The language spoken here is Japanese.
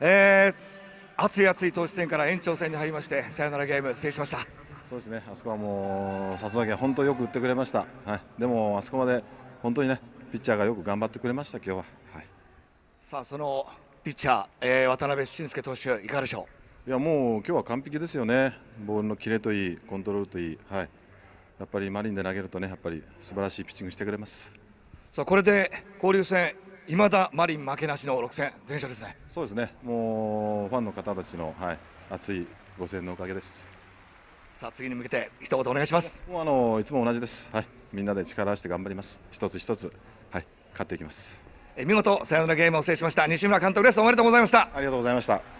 えー、熱い熱い投手戦から延長戦に入りましてさよならゲーム制しましたそうですねあそこはもう里崎は本当によく打ってくれました、はい、でもあそこまで本当にねピッチャーがよく頑張ってくれました今日は、はい、さあそのピッチャー、えー、渡辺俊介投手いかがでしょういやもう今日は完璧ですよねボールのキレといいコントロールといい、はい、やっぱりマリンで投げるとねやっぱり素晴らしいピッチングしてくれますさあこれで交流戦いまだマリン負けなしの6戦全勝ですねそうですねもうファンの方たちの、はい、熱いご声援のおかげですさあ次に向けて一言お願いしますもうあのいつも同じです、はい、みんなで力を合せて頑張ります一つ一つ、はい、勝っていきますえ見事さよならゲームを制しました西村監督ですおめでとうございましたありがとうございました